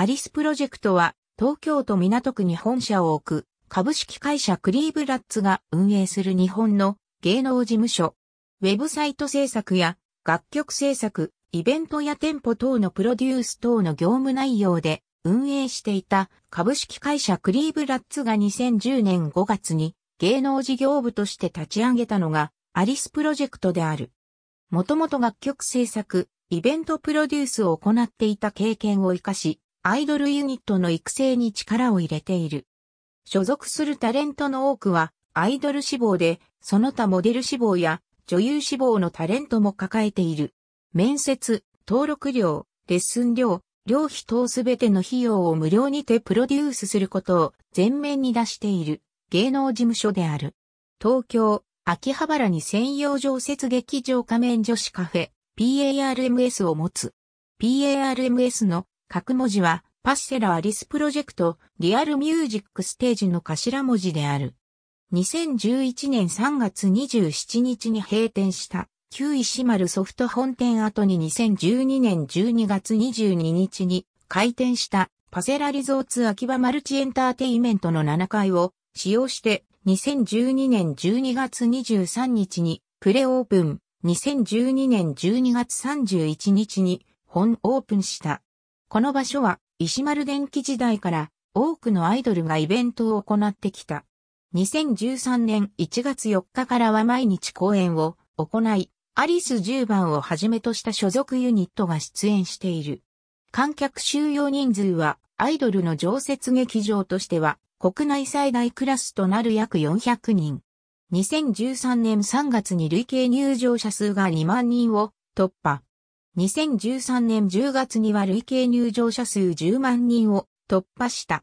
アリスプロジェクトは、東京都港区に本社を置く、株式会社クリーブラッツが運営する日本の芸能事務所。ウェブサイト制作や楽曲制作、イベントや店舗等のプロデュース等の業務内容で運営していた株式会社クリーブラッツが2010年5月に芸能事業部として立ち上げたのがアリスプロジェクトである。もともと楽曲制作、イベントプロデュースを行っていた経験を活かし、アイドルユニットの育成に力を入れている。所属するタレントの多くは、アイドル志望で、その他モデル志望や女優志望のタレントも抱えている。面接、登録料、レッスン料、料費等すべての費用を無料にてプロデュースすることを前面に出している芸能事務所である。東京、秋葉原に専用常設劇場仮面女子カフェ、PARMS を持つ。PARMS の各文字は、パッセラ・アリスプロジェクト、リアルミュージックステージの頭文字である。2011年3月27日に閉店した旧石丸ソフト本店後に2012年12月22日に開店したパセラリゾーツ秋葉マルチエンターテイメントの7階を使用して2012年12月23日にプレオープン、2012年12月31日に本オープンした。この場所は石丸電気時代から多くのアイドルがイベントを行ってきた。2013年1月4日からは毎日公演を行い、アリス10番をはじめとした所属ユニットが出演している。観客収容人数はアイドルの常設劇場としては国内最大クラスとなる約400人。2013年3月に累計入場者数が2万人を突破。2013年10月には累計入場者数10万人を突破した。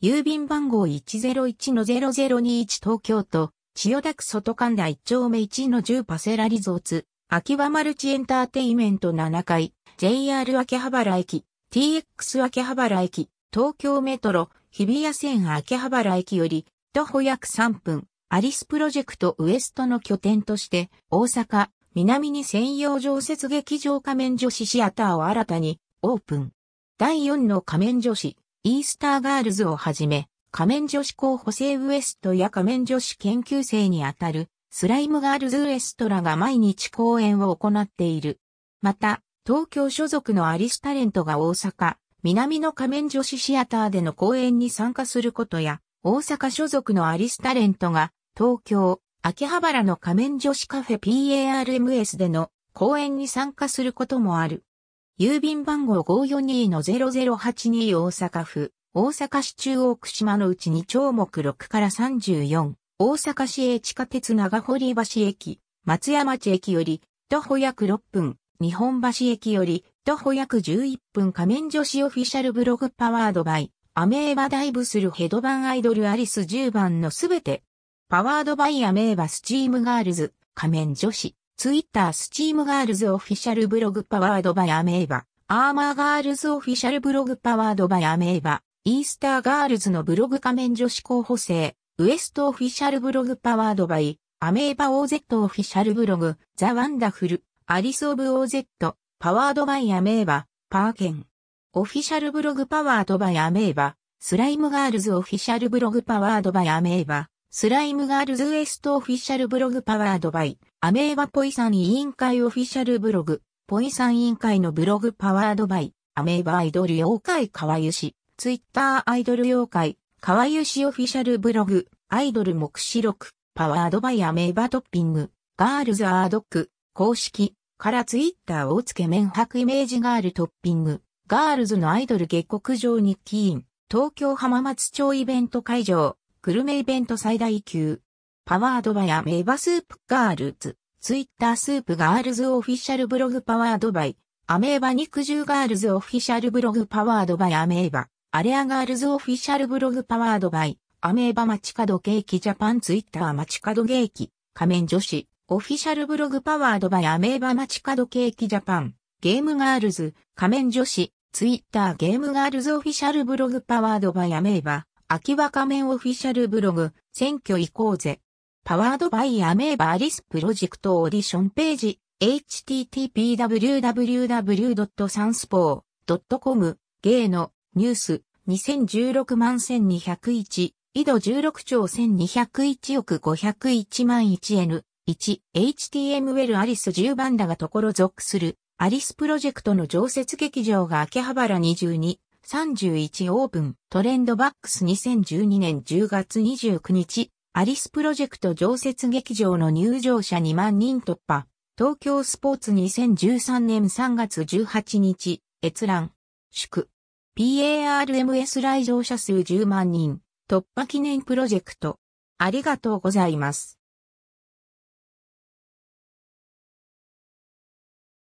郵便番号101-0021東京都、千代田区外神田1丁目1の10パセラリゾーツ、秋葉マルチエンターテイメント7階、JR 秋葉原駅、TX 秋葉原駅、東京メトロ、日比谷線秋葉原駅より、徒歩約3分、アリスプロジェクトウエストの拠点として、大阪、南に専用常設劇場仮面女子シアターを新たにオープン。第4の仮面女子、イースターガールズをはじめ、仮面女子候補生ウエストや仮面女子研究生にあたる、スライムガールズウエストらが毎日公演を行っている。また、東京所属のアリスタレントが大阪、南の仮面女子シアターでの公演に参加することや、大阪所属のアリスタレントが、東京、秋葉原の仮面女子カフェ PARMS での講演に参加することもある。郵便番号542-0082大阪府、大阪市中央区島のうち2丁目6から34、大阪市営地下鉄長堀橋駅、松山町駅より、徒歩約6分、日本橋駅より、徒歩約11分仮面女子オフィシャルブログパワードバイ、アメーバダイブするヘドバンアイドルアリス10番のすべてパワードバイア名バスチームガールズ、仮面女子、ツイッタースチームガールズオフィシャルブログパワードバイア名バ、アーマーガールズオフィシャルブログパワードバイア名バ、イースターガールズのブログ仮面女子候補生、ウエストオフィシャルブログパワードバイ、アメーバ OZ オフィシャルブログ、ザ・ワンダフル、アリス・オブ・ OZ、パワードバイアメーバ、パーケン。オフィシャルブログパワードバイアメーバ、スライムガールズオフィシャルブログパワードバイアメーバ、スライムガールズウエストオフィシャルブログパワードバイ、アメーバポイサン委員会オフィシャルブログ、ポイサン委員会のブログパワードバイ、アメーバアイドル妖怪川ゆし、ツイッターアイドル妖怪、川ゆしオフィシャルブログ、アイドル目視録、パワードバイアメーバトッピング、ガールズアードック、公式、からツイッターをつけ面白イメージガールトッピング、ガールズのアイドル下克上日記ン、東京浜松町イベント会場、グルメイベント最大級。パワードバイやメーバスープガールズ、ツイッタースープガールズオフィシャルブログパワードバイ、アメーバ肉汁ガールズオフィシャルブログパワードバイアメーバ、アレアガールズオフィシャルブログパワードバイ、アメーバ街角ケーキジャパンツイッター街角ケーキ、仮面女子、オフィシャルブログパワードバイアメーバ街角ケーキジャパン、ゲームガールズ、仮面女子、ツイッターゲームガールズオフィシャルブログパワードバイアメーバ、秋葉仮面オフィシャルブログ、選挙行こうぜ。パワードバイアメーバーリスプロジェクトオーディションページ、http://www.sanspo.com、芸の、ニュース、2016万1201、井戸16兆1201億501万 1N、1、HTML アリス10番だがところ属する、アリスプロジェクトの常設劇場が秋葉原22、31オープントレンドバックス2012年10月29日アリスプロジェクト常設劇場の入場者2万人突破東京スポーツ2013年3月18日閲覧祝 PARMS 来場者数10万人突破記念プロジェクトありがとうございます。